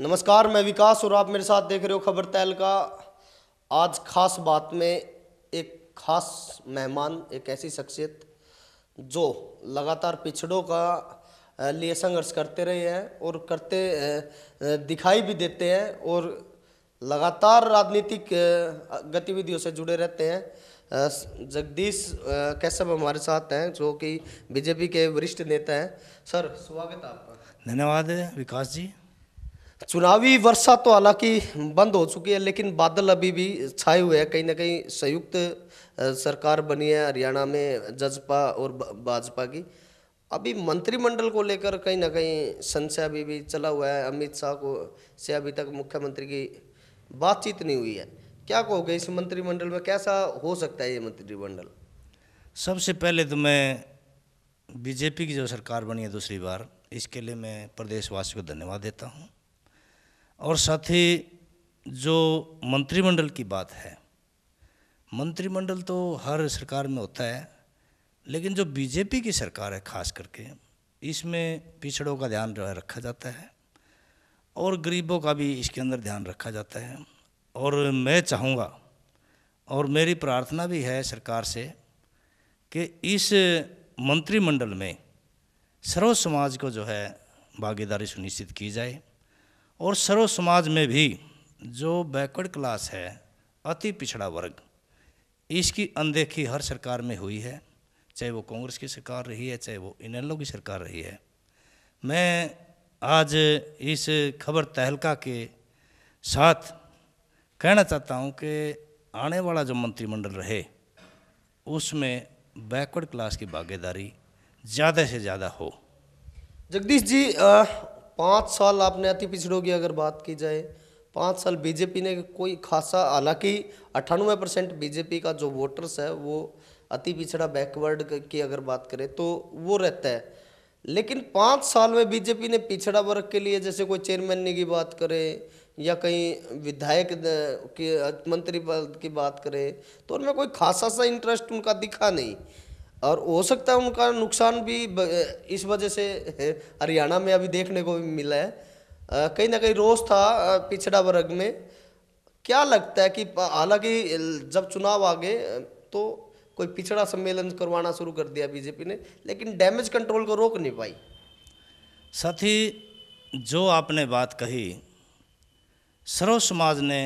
नमस्कार मैं विकास और आप मेरे साथ देख रहे हो खबर तैल का आज खास बात में एक खास मेहमान एक ऐसी शख्सियत जो लगातार पिछड़ों का लिए संघर्ष करते रहे हैं और करते दिखाई भी देते हैं और लगातार राजनीतिक गतिविधियों से जुड़े रहते हैं जगदीश कैसब हमारे साथ हैं जो कि बीजेपी के वरिष्ठ नेता हैं सर स्वागत आपका धन्यवाद विकास जी चुनावी वर्षा तो हालांकि बंद हो चुकी है लेकिन बादल अभी भी छाए हुए हैं कहीं ना कहीं संयुक्त सरकार बनी है हरियाणा में जजपा और भाजपा की अभी मंत्रिमंडल को लेकर कहीं ना कहीं संशय अभी भी चला हुआ है अमित शाह को से अभी तक मुख्यमंत्री की बातचीत नहीं हुई है क्या कहोगे इस मंत्रिमंडल में कैसा हो सकता है ये मंत्रिमंडल सबसे पहले तो मैं बीजेपी की जो सरकार बनी है दूसरी बार इसके लिए मैं प्रदेशवासियों को धन्यवाद देता हूँ और साथ ही जो मंत्रिमंडल की बात है मंत्रिमंडल तो हर सरकार में होता है लेकिन जो बीजेपी की सरकार है खास करके इसमें पिछड़ों का ध्यान रखा जाता है और गरीबों का भी इसके अंदर ध्यान रखा जाता है और मैं चाहूँगा और मेरी प्रार्थना भी है सरकार से कि इस मंत्रिमंडल में सर्व समाज को जो है भागीदारी सुनिश्चित की जाए और सर्व समाज में भी जो बैकवर्ड क्लास है अति पिछड़ा वर्ग इसकी अनदेखी हर सरकार में हुई है चाहे वो कांग्रेस की सरकार रही है चाहे वो इन की सरकार रही है मैं आज इस खबर तहलका के साथ कहना चाहता हूँ कि आने वाला जो मंत्रिमंडल रहे उसमें बैकवर्ड क्लास की भागीदारी ज़्यादा से ज़्यादा हो जगदीश जी पाँच साल आपने अति पिछड़ों की अगर बात की जाए पाँच साल बीजेपी ने कोई खासा हालांकि अट्ठानवे परसेंट बीजेपी का जो वोटर्स है वो अति पिछड़ा बैकवर्ड की अगर बात करें तो वो रहता है लेकिन पाँच साल में बीजेपी ने पिछड़ा वर्ग के लिए जैसे कोई चेयरमैन की बात करे या कहीं विधायक के मंत्री पद की बात करें तो उनमें कोई खासा सा इंटरेस्ट उनका दिखा नहीं और हो सकता है उनका नुकसान भी इस वजह से हरियाणा में अभी देखने को भी मिला है कहीं ना कहीं रोष था पिछड़ा वर्ग में क्या लगता है कि हालांकि जब चुनाव आ गए तो कोई पिछड़ा सम्मेलन करवाना शुरू कर दिया बीजेपी ने लेकिन डैमेज कंट्रोल को रोक नहीं पाई साथी जो आपने बात कही सर्व समाज ने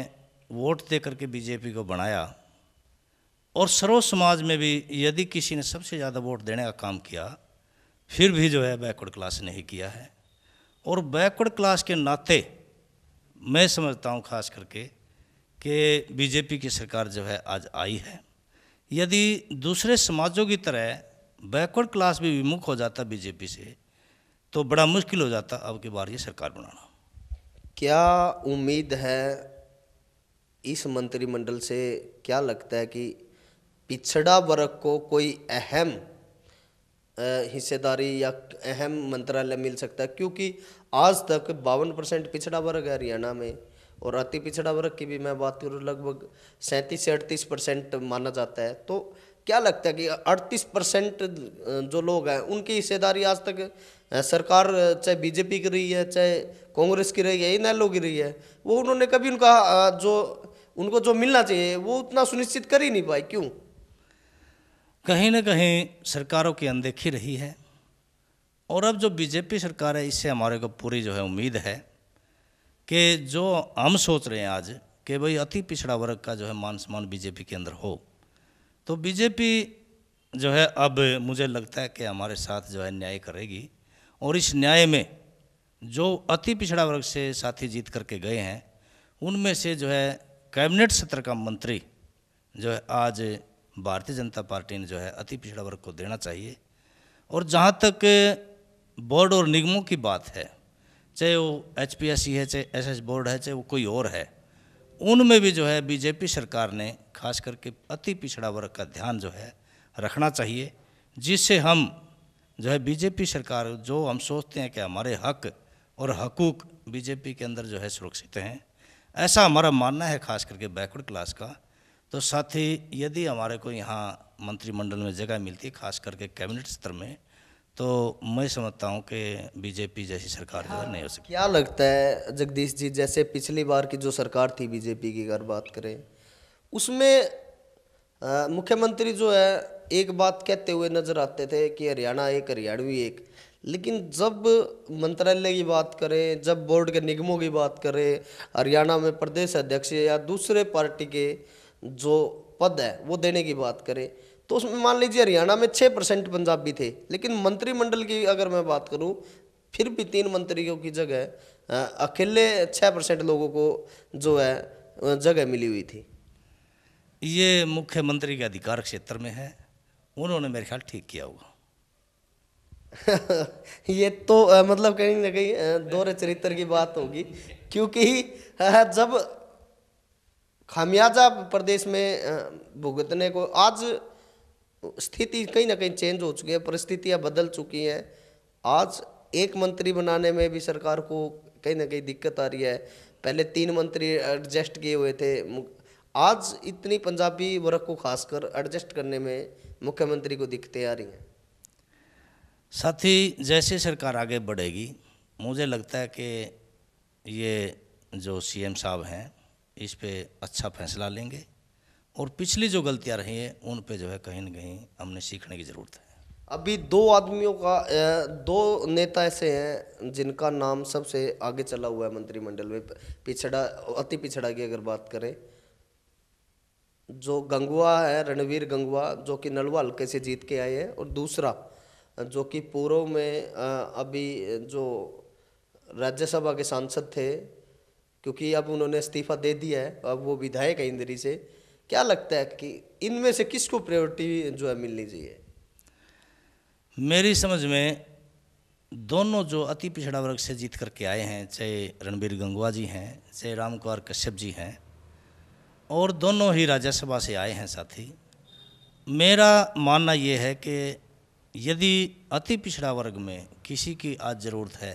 वोट दे करके बीजेपी को बनाया और सर्व समाज में भी यदि किसी ने सबसे ज़्यादा वोट देने का काम किया फिर भी जो है बैकवर्ड क्लास नहीं किया है और बैकवर्ड क्लास के नाते मैं समझता हूँ खास करके कि बीजेपी की सरकार जो है आज आई है यदि दूसरे समाजों की तरह बैकवर्ड क्लास भी विमुख हो जाता बीजेपी से तो बड़ा मुश्किल हो जाता अब की बार ये सरकार बनाना क्या उम्मीद है इस मंत्रिमंडल से क्या लगता है कि पिछड़ा वर्ग को कोई अहम हिस्सेदारी या अहम मंत्रालय मिल सकता है क्योंकि आज तक बावन परसेंट पिछड़ा वर्ग है हरियाणा में और अति पिछड़ा वर्ग की भी मैं बात करूँ लगभग सैंतीस से अड़तीस परसेंट माना जाता है तो क्या लगता है कि अड़तीस परसेंट जो लोग हैं उनकी हिस्सेदारी आज तक सरकार चाहे बीजेपी की रही है चाहे कांग्रेस की रही है इन इनैलो की रही है वो उन्होंने कभी उनका जो उनको जो मिलना चाहिए वो उतना सुनिश्चित कर ही नहीं पाए क्यों कहीं ना कहीं सरकारों की अनदेखी रही है और अब जो बीजेपी सरकार है इससे हमारे को पूरी जो है उम्मीद है कि जो हम सोच रहे हैं आज कि भाई अति पिछड़ा वर्ग का जो है मान सम्मान बीजेपी के अंदर हो तो बीजेपी जो है अब मुझे लगता है कि हमारे साथ जो है न्याय करेगी और इस न्याय में जो अति पिछड़ा वर्ग से साथी जीत करके गए हैं उनमें से जो है कैबिनेट सत्र का मंत्री जो है आज भारतीय जनता पार्टी ने जो है अति पिछड़ा वर्ग को देना चाहिए और जहाँ तक बोर्ड और निगमों की बात है चाहे वो एच है चाहे एस बोर्ड है चाहे वो कोई और है उनमें भी जो है बीजेपी सरकार ने खास करके अति पिछड़ा वर्ग का ध्यान जो है रखना चाहिए जिससे हम जो है बीजेपी सरकार जो हम सोचते हैं कि हमारे हक और हकूक बीजेपी के अंदर जो है सुरक्षित हैं ऐसा हमारा मानना है खास करके बैकवर्ड क्लास का तो साथ ही यदि हमारे को यहाँ मंत्रिमंडल में जगह मिलती है खास करके कैबिनेट स्तर में तो मैं समझता हूँ कि बीजेपी जैसी सरकार हाँ, नहीं हो सकती क्या लगता है जगदीश जी जैसे पिछली बार की जो सरकार थी बीजेपी की अगर बात करें उसमें मुख्यमंत्री जो है एक बात कहते हुए नजर आते थे कि हरियाणा एक हरियाणवी एक लेकिन जब मंत्रालय की बात करें जब बोर्ड के निगमों की बात करें हरियाणा में प्रदेश अध्यक्ष या दूसरे पार्टी के जो पद है वो देने की बात करें तो उसमें मान लीजिए हरियाणा में छः परसेंट पंजाबी थे लेकिन मंत्रिमंडल की अगर मैं बात करूँ फिर भी तीन मंत्रियों की जगह अकेले छः परसेंट लोगों को जो है जगह मिली हुई थी ये मुख्यमंत्री के अधिकार क्षेत्र में है उन्होंने मेरे ख्याल ठीक किया होगा ये तो मतलब कहीं ना कहीं दोहरे चरित्र की बात होगी क्योंकि जब खामियाजा प्रदेश में भुगतने को आज स्थिति कहीं ना कहीं चेंज हो चुकी है परिस्थितियाँ बदल चुकी हैं आज एक मंत्री बनाने में भी सरकार को कहीं ना कहीं दिक्कत आ रही है पहले तीन मंत्री एडजस्ट किए हुए थे आज इतनी पंजाबी वर्ग को खासकर एडजस्ट करने में मुख्यमंत्री को दिक्कतें आ रही हैं साथी जैसे सरकार आगे बढ़ेगी मुझे लगता है कि ये जो सीएम साहब हैं इस पर अच्छा फैसला लेंगे और पिछली जो गलतियाँ रही हैं उन पे जो है कहीं ना कहीं हमने सीखने की ज़रूरत है अभी दो आदमियों का दो नेता ऐसे हैं जिनका नाम सबसे आगे चला हुआ है मंत्रिमंडल में पिछड़ा अति पिछड़ा की अगर बात करें जो गंगवा है रणवीर गंगवा जो कि नलवा हल्के से जीत के आए हैं और दूसरा जो कि पूर्व में अभी जो राज्यसभा के सांसद थे क्योंकि अब उन्होंने इस्तीफा दे दिया है अब वो विधायक है इंद्री से क्या लगता है कि इनमें से किसको प्रायोरिटी जो है मिलनी चाहिए मेरी समझ में दोनों जो अति पिछड़ा वर्ग से जीत करके आए हैं चाहे रणबीर गंगवा जी हैं चाहे राम कुमार कश्यप जी हैं और दोनों ही राज्यसभा से आए हैं साथी मेरा मानना ये है कि यदि अति पिछड़ा वर्ग में किसी की आज ज़रूरत है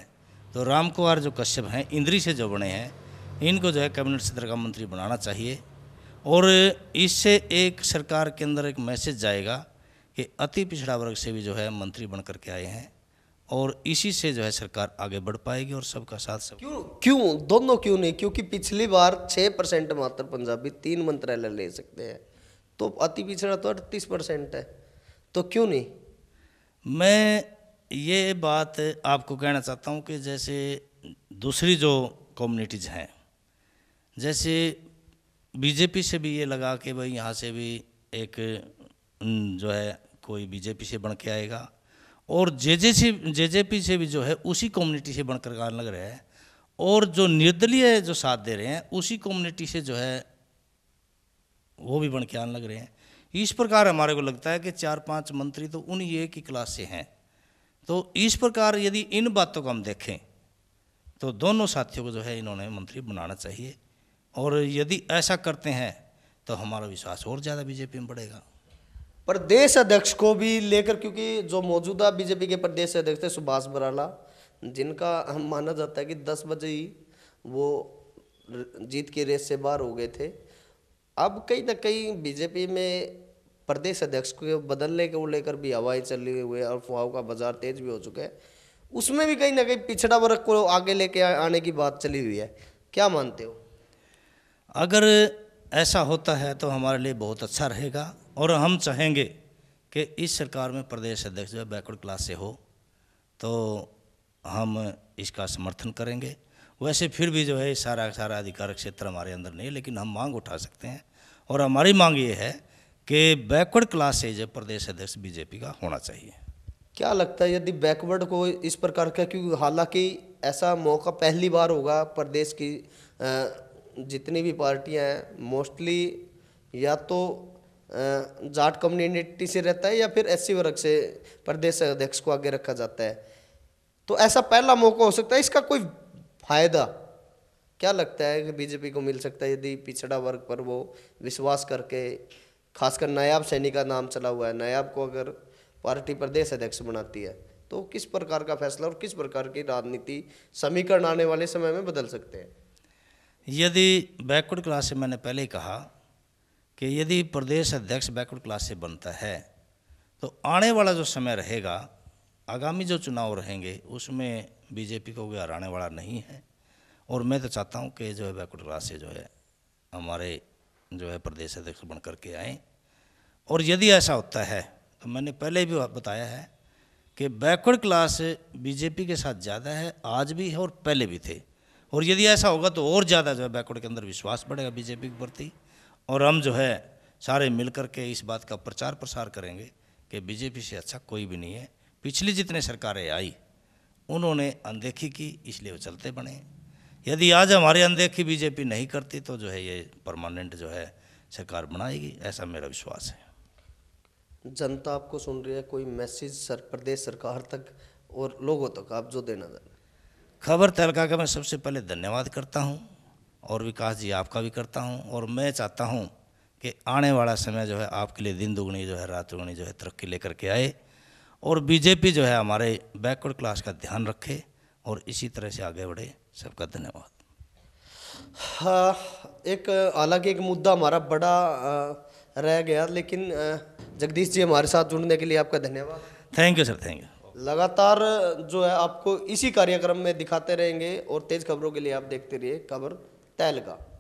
तो राम कुमार जो कश्यप हैं इंद्री से जो बने हैं इनको जो है कैबिनेट से का मंत्री बनाना चाहिए और इससे एक सरकार के अंदर एक मैसेज जाएगा कि अति पिछड़ा वर्ग से भी जो है मंत्री बन करके आए हैं और इसी से जो है सरकार आगे बढ़ पाएगी और सबका साथ सब क्यों क्यों दोनों क्यों नहीं क्योंकि पिछली बार छः परसेंट मात्र पंजाबी तीन मंत्रालय ले सकते हैं तो अति पिछड़ा तो अड़तीस परसेंट है तो क्यों नहीं मैं ये बात आपको कहना चाहता हूँ कि जैसे दूसरी जो कम्युनिटीज़ हैं जैसे बीजेपी से भी ये लगा कि भाई यहाँ से भी एक जो है कोई बीजेपी से बन के आएगा और जे जे से जे जे पी से भी जो है उसी कम्युनिटी से बनकर गान लग रहा है और जो निर्दलीय जो साथ दे रहे हैं उसी कम्युनिटी से जो है वो भी बन के आने लग रहे हैं इस प्रकार हमारे को लगता है कि चार पांच मंत्री तो उन ये की क्लास से हैं तो इस प्रकार यदि इन बातों को हम देखें तो दोनों साथियों को जो है इन्होंने मंत्री बनाना चाहिए और यदि ऐसा करते हैं तो हमारा विश्वास और ज़्यादा बीजेपी में बढ़ेगा प्रदेश अध्यक्ष को भी लेकर क्योंकि जो मौजूदा बीजेपी के प्रदेश अध्यक्ष थे सुभाष बराला जिनका हम माना जाता है कि दस बजे ही वो जीत की रेस से बाहर हो गए थे अब कहीं ना कहीं बीजेपी में प्रदेश अध्यक्ष को बदलने को लेकर भी हवाएं चल रही हुई है और अफवाहों का बाजार तेज भी हो चुका है उसमें भी कहीं ना कहीं पिछड़ा वर्ग को आगे लेके आने की बात चली हुई है क्या मानते हो अगर ऐसा होता है तो हमारे लिए बहुत अच्छा रहेगा और हम चाहेंगे कि इस सरकार में प्रदेश अध्यक्ष जो है बैकवर्ड क्लास से हो तो हम इसका समर्थन करेंगे वैसे फिर भी जो है सारा सारा अधिकार क्षेत्र हमारे अंदर नहीं है लेकिन हम मांग उठा सकते हैं और हमारी मांग ये है कि बैकवर्ड क्लास से जो प्रदेश अध्यक्ष बीजेपी का होना चाहिए क्या लगता है यदि बैकवर्ड को इस प्रकार का क्योंकि हालांकि ऐसा मौका पहली बार होगा प्रदेश की जितनी भी पार्टियां हैं मोस्टली या तो जाट कम्युनिटी से रहता है या फिर एससी वर्ग से प्रदेश अध्यक्ष को आगे रखा जाता है तो ऐसा पहला मौका हो सकता है इसका कोई फायदा क्या लगता है कि बीजेपी को मिल सकता है यदि पिछड़ा वर्ग पर वो विश्वास करके खासकर नायाब सैनी का नाम चला हुआ है नायाब को अगर पार्टी प्रदेश अध्यक्ष बनाती है तो किस प्रकार का फैसला और किस प्रकार की राजनीति समीकरण आने वाले समय में बदल सकते हैं यदि बैकवर्ड क्लास से मैंने पहले ही कहा कि यदि प्रदेश अध्यक्ष बैकवर्ड क्लास से बनता है तो आने वाला जो समय रहेगा आगामी जो चुनाव रहेंगे उसमें बीजेपी को कोई हराने वाला नहीं है और मैं तो चाहता हूँ कि जो है बैकवर्ड क्लास से जो है हमारे जो है प्रदेश अध्यक्ष बन करके आए और यदि ऐसा होता है तो मैंने पहले भी बताया है कि बैकवर्ड क्लास बीजेपी के साथ ज़्यादा है आज भी है और पहले भी थे और यदि ऐसा होगा तो और ज़्यादा जो है बैकवर्ड के अंदर विश्वास बढ़ेगा बीजेपी के प्रति और हम जो है सारे मिल के इस बात का प्रचार प्रसार करेंगे कि बीजेपी से अच्छा कोई भी नहीं है पिछली जितने सरकारें आई उन्होंने अनदेखी की इसलिए वो चलते बने यदि आज हमारे अनदेखी बीजेपी नहीं करती तो जो है ये परमानेंट जो है सरकार बनाएगी ऐसा मेरा विश्वास है जनता आपको सुन रही है कोई मैसेज सर प्रदेश सरकार तक और लोगों तक आप जो देना चाहते खबर तहलका का मैं सबसे पहले धन्यवाद करता हूँ और विकास जी आपका भी करता हूँ और मैं चाहता हूँ कि आने वाला समय जो है आपके लिए दिन दोगुनी जो है रात दोगुनी जो है तरक्की लेकर के आए और बीजेपी जो है हमारे बैकवर्ड क्लास का ध्यान रखे और इसी तरह से आगे बढ़े सबका धन्यवाद हाँ एक हालांकि एक मुद्दा हमारा बड़ा रह गया लेकिन जगदीश जी हमारे साथ जुड़ने के लिए आपका धन्यवाद thank you sir thank you लगातार जो है आपको इसी कार्यक्रम में दिखाते रहेंगे और तेज़ खबरों के लिए आप देखते रहिए खबर तैलगा